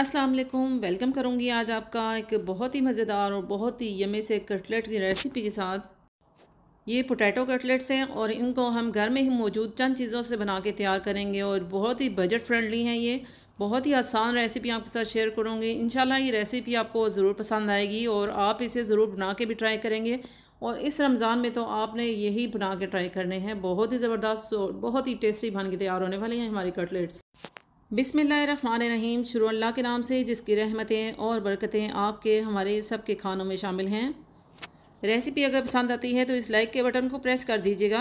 अस्सलाम वालेकुम वेलकम करूँगी आज आपका एक बहुत ही मज़ेदार और बहुत ही यमे से कटलेट की रेसिपी के साथ ये पोटैटो कटलेट्स हैं और इनको हम घर में ही मौजूद चंद चीज़ों से बना के तैयार करेंगे और बहुत ही बजट फ्रेंडली हैं ये बहुत ही आसान रेसिपी आपके साथ शेयर करूँगी इन ये रेसिपी आपको ज़रूर पसंद आएगी और आप इसे ज़रूर बना के भी ट्राई करेंगे और इस रमज़ान में तो आपने यही बना के ट्राई करने हैं बहुत ही ज़बरदस्त और बहुत ही टेस्टी बन के तैयार होने वाले हैं हमारी कटलेट्स बिसमीम शुरू अल्लाह के नाम से जिसकी रहमतें और बरकतें आपके हमारे सब के खानों में शामिल हैं रेसिपी अगर पसंद आती है तो इस लाइक के बटन को प्रेस कर दीजिएगा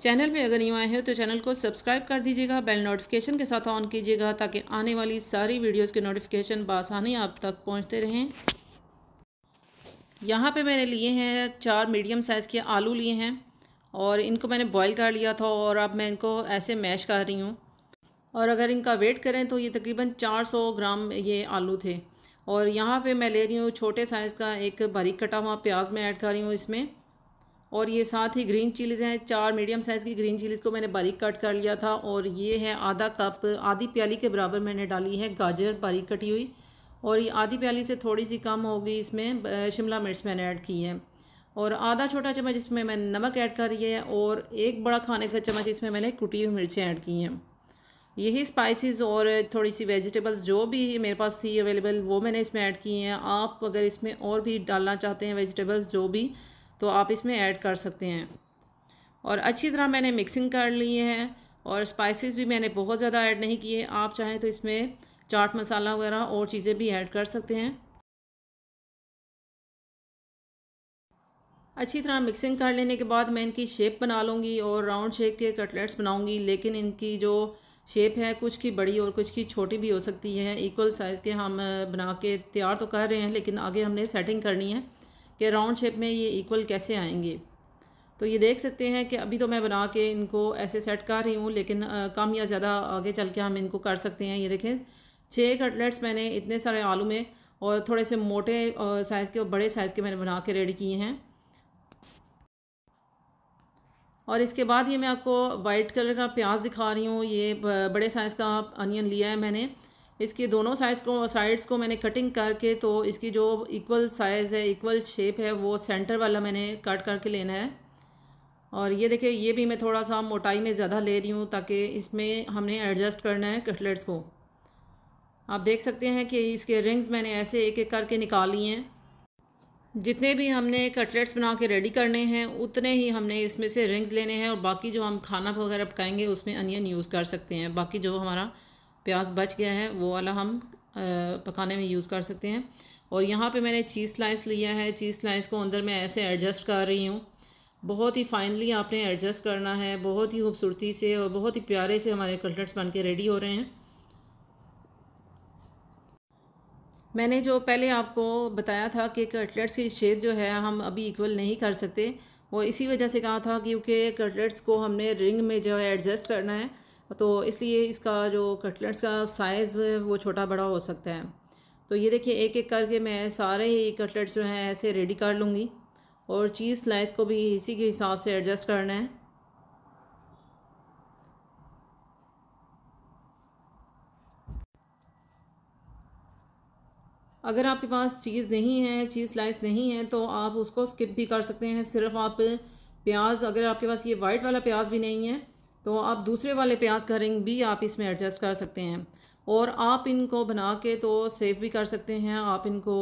चैनल पे अगर यूँ आए हो तो चैनल को सब्सक्राइब कर दीजिएगा बेल नोटिफिकेशन के साथ ऑन कीजिएगा ताकि आने वाली सारी वीडियोस के नोटिफिकेशन बसानी आप तक पहुंचते रहें यहाँ पे मैंने लिए हैं चार मीडियम साइज़ के आलू लिए हैं और इनको मैंने बॉईल कर लिया था और अब मैं इनको ऐसे मैश कर रही हूँ और अगर इनका वेट करें तो ये तकरीबन 400 ग्राम ये आलू थे और यहाँ पे मैं ले रही हूँ छोटे साइज़ का एक बारीक कटा हुआ प्याज मैं ऐड कर रही हूँ इसमें और ये साथ ही ग्रीन चिलीज़ हैं चार मीडियम साइज़ की ग्रीन चिलीज़ को मैंने बारीक कट कर लिया था और ये है आधा कप आधी प्याली के बराबर मैंने डाली है गाजर बारीक कटी हुई और ये आधी प्याली से थोड़ी सी कम होगी इसमें शिमला मिर्च मैंने ऐड की है और आधा छोटा चम्मच इसमें मैंने नमक ऐड कर रही है और एक बड़ा खाने का चम्मच इसमें मैंने कुटी हुई मिर्चें ऐड की हैं यही स्पाइसेस और थोड़ी सी वेजिटेबल्स जो भी मेरे पास थी अवेलेबल वो मैंने इसमें ऐड की हैं आप अगर इसमें और भी डालना चाहते हैं वेजिटेबल्स जो भी तो आप इसमें ऐड कर सकते हैं और अच्छी तरह मैंने मिक्सिंग कर ली है और स्पाइसेस भी मैंने बहुत ज़्यादा ऐड नहीं किए आप चाहें तो इसमें चाट मसाला वगैरह और चीज़ें भी ऐड कर सकते हैं अच्छी तरह मिक्सिंग कर लेने के बाद मैं इनकी शेप बना लूँगी और राउंड शेप के कटलेट्स बनाऊँगी लेकिन इनकी जो शेप है कुछ की बड़ी और कुछ की छोटी भी हो सकती है इक्वल साइज़ के हम बना के तैयार तो कर रहे हैं लेकिन आगे हमने सेटिंग करनी है कि राउंड शेप में ये इक्वल कैसे आएंगे तो ये देख सकते हैं कि अभी तो मैं बना के इनको ऐसे सेट कर रही हूँ लेकिन कम या ज़्यादा आगे चल के हम इनको कर सकते हैं ये देखें छः कटलेट्स मैंने इतने सारे आलू में और थोड़े से मोटे साइज़ के और बड़े साइज़ के मैंने बना के रेडी किए हैं और इसके बाद ये मैं आपको वाइट कलर का प्याज दिखा रही हूँ ये बड़े साइज़ का अनियन लिया है मैंने इसके दोनों साइज़ को साइड्स को मैंने कटिंग करके तो इसकी जो इक्वल साइज़ है इक्वल शेप है वो सेंटर वाला मैंने कट करके लेना है और ये देखिए ये भी मैं थोड़ा सा मोटाई में ज़्यादा ले रही हूँ ताकि इसमें हमने एडजस्ट करना है कटलेट्स को आप देख सकते हैं कि इसके रिंग्स मैंने ऐसे एक एक करके निकाली हैं जितने भी हमने कटलेट्स बना के रेडी करने हैं उतने ही हमने इसमें से रिंग्स लेने हैं और बाकी जो हम खाना वगैरह पकाएंगे उसमें अनियन यूज़ कर सकते हैं बाकी जो हमारा प्याज बच गया है वो वाला हम पकाने में यूज़ कर सकते हैं और यहाँ पे मैंने चीज़ स्लाइस लिया है चीज़ स्लाइस को अंदर मैं ऐसे एडजस्ट कर रही हूँ बहुत ही फाइनली आपने एडजस्ट करना है बहुत ही खूबसूरती से और बहुत ही प्यारे से हमारे कटलेट्स बन के रेडी हो रहे हैं मैंने जो पहले आपको बताया था कि कटलेट्स की शेप जो है हम अभी इक्वल नहीं कर सकते वो इसी वजह से कहा था क्योंकि कटलेट्स को हमने रिंग में जो है एडजस्ट करना है तो इसलिए इसका जो कटलेट्स का साइज़ वो छोटा बड़ा हो सकता है तो ये देखिए एक एक करके मैं सारे ही कटलेट्स जो हैं ऐसे रेडी कर लूँगी और चीज़ स्लाइस को भी इसी के हिसाब से एडजस्ट करना है अगर आपके पास चीज़ नहीं है चीज़ स्लाइस नहीं है तो आप उसको स्किप भी कर सकते हैं सिर्फ आप प्याज अगर आपके पास ये वाइट वाला प्याज भी नहीं है तो आप दूसरे वाले प्याज का रिंग भी आप इसमें एडजस्ट कर सकते हैं और आप इनको बना के तो सेव भी कर सकते हैं आप इनको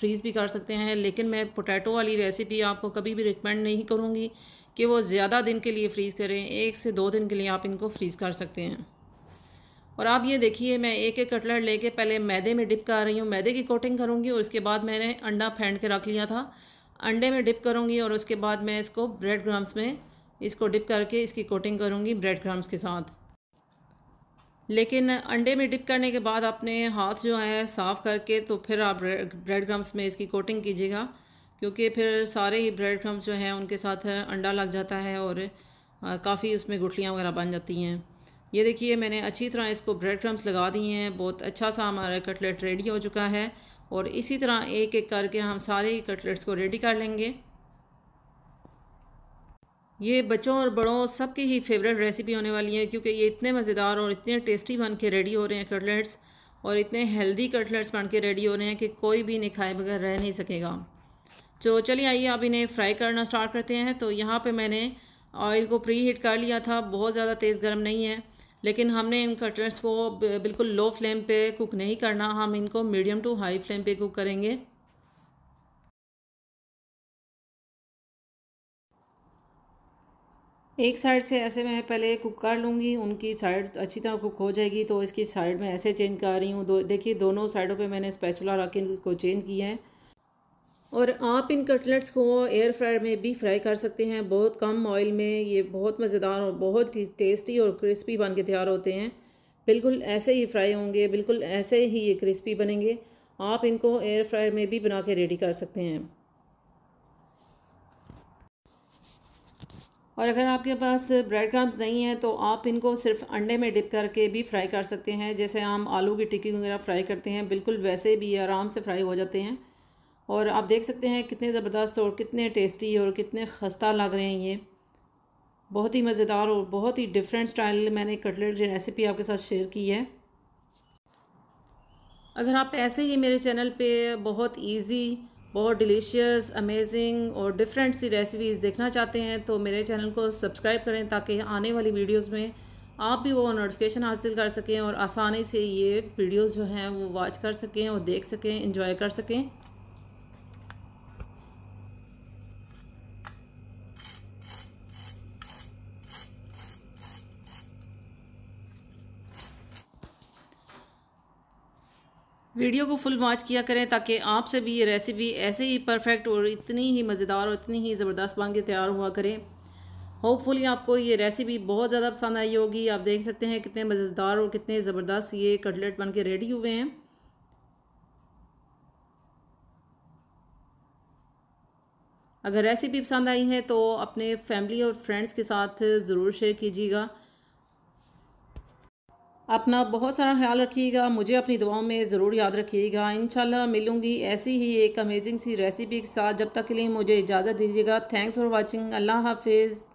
फ्रीज़ भी कर सकते हैं लेकिन मैं पोटैटो वाली रेसिपी आपको कभी भी रिकमेंड नहीं करूँगी कि वो ज़्यादा दिन के लिए फ्रीज़ करें एक से दो दिन के लिए आप इनको फ्रीज़ कर सकते हैं और आप ये देखिए मैं एक एक कटलेट लेके पहले मैदे में डिप कर रही हूँ मैदे की कोटिंग करूँगी और उसके बाद मैंने अंडा फेंट के रख लिया था अंडे में डिप करूँगी और उसके बाद मैं इसको ब्रेड ग्राम्स में इसको डिप करके इसकी कोटिंग करूँगी ब्रेड ग्राम्स के साथ लेकिन अंडे में डिप करने के बाद अपने हाथ जो है साफ़ करके तो फिर आप ब्रेड ग्राम्स में इसकी कोटिंग कीजिएगा क्योंकि फिर सारे ही ब्रेड क्रम्स जो हैं उनके साथ अंडा लग जाता है और काफ़ी उसमें गुठलियाँ वगैरह बन जाती हैं ये देखिए मैंने अच्छी तरह इसको ब्रेड क्रम्स लगा दिए हैं बहुत अच्छा सा हमारा कटलेट रेडी हो चुका है और इसी तरह एक एक करके हम सारे कटलेट्स को रेडी कर लेंगे ये बच्चों और बड़ों सबके ही फेवरेट रेसिपी होने वाली है क्योंकि ये इतने मज़ेदार और इतने टेस्टी बन के रेडी हो रहे हैं कटलेट्स और इतने हेल्दी कटलेट्स बन के रेडी हो रहे हैं कि कोई भी इन्हें खाए बगैर रह नहीं सकेगा तो चलिए आइए अब इन्हें फ्राई करना स्टार्ट करते हैं तो यहाँ पे मैंने ऑयल को प्री हीट कर लिया था बहुत ज़्यादा तेज़ गर्म नहीं है लेकिन हमने इन कटलेट्स को बिल्कुल लो फ्लेम पे कुक नहीं करना हम इनको मीडियम टू हाई फ्लेम पे कुक करेंगे एक साइड से ऐसे मैं पहले कुक कर लूँगी उनकी साइड अच्छी तरह कुक हो जाएगी तो इसकी साइड में ऐसे चेंज कर रही हूँ दो देखिए दोनों साइडों पे मैंने स्पैचुला रख के उसको चेंज किया है और आप इन कटलेट्स को एयर फ्रायर में भी फ्राई कर सकते हैं बहुत कम ऑयल में ये बहुत मज़ेदार और बहुत ही टेस्टी और क्रिस्पी बन के तैयार होते हैं बिल्कुल ऐसे ही फ्राई होंगे बिल्कुल ऐसे ही ये क्रिस्पी बनेंगे आप इनको एयर फ्रायर में भी बना के रेडी कर सकते हैं और अगर आपके पास ब्रेड क्रम्स नहीं हैं तो आप इनको सिर्फ अंडे में डिप करके भी फ्राई कर सकते हैं जैसे हम आलू की टिक्की वगैरह फ्राई करते हैं बिल्कुल वैसे भी आराम से फ्राई हो जाते हैं और आप देख सकते हैं कितने ज़बरदस्त और कितने टेस्टी और कितने खस्ता लग रहे हैं ये बहुत ही मज़ेदार और बहुत ही डिफरेंट स्टाइल मैंने कटलेट की रेसिपी आपके साथ शेयर की है अगर आप ऐसे ही मेरे चैनल पे बहुत इजी बहुत डिलीशियस अमेजिंग और डिफरेंट सी रेसिपीज़ देखना चाहते हैं तो मेरे चैनल को सब्सक्राइब करें ताकि आने वाली वीडियोस में आप भी वो नोटिफिकेशन हासिल कर सकें और आसानी से ये वीडियोज़ जो हैं वो वॉच कर सकें और देख सकें इंजॉय कर सकें वीडियो को फुल वॉच किया करें ताकि आपसे भी ये रेसिपी ऐसे ही परफेक्ट और इतनी ही मज़ेदार और इतनी ही ज़बरदस्त बन के तैयार हुआ करें होपफुली आपको ये रेसिपी बहुत ज़्यादा पसंद आई होगी आप देख सकते हैं कितने मज़ेदार और कितने ज़बरदस्त ये कटलेट बन के रेडी हुए हैं अगर रेसिपी पसंद आई है तो अपने फैमिली और फ्रेंड्स के साथ ज़रूर शेयर कीजिएगा अपना बहुत सारा ख्याल रखिएगा मुझे अपनी दुआओं में ज़रूर याद रखिएगा इन मिलूँगी ऐसी ही एक अमेजिंग सी रेसिपी के साथ जब तक के लिए मुझे इजाज़त दीजिएगा थैंक्स फॉर वॉचिंग अल्लाह हाफिज़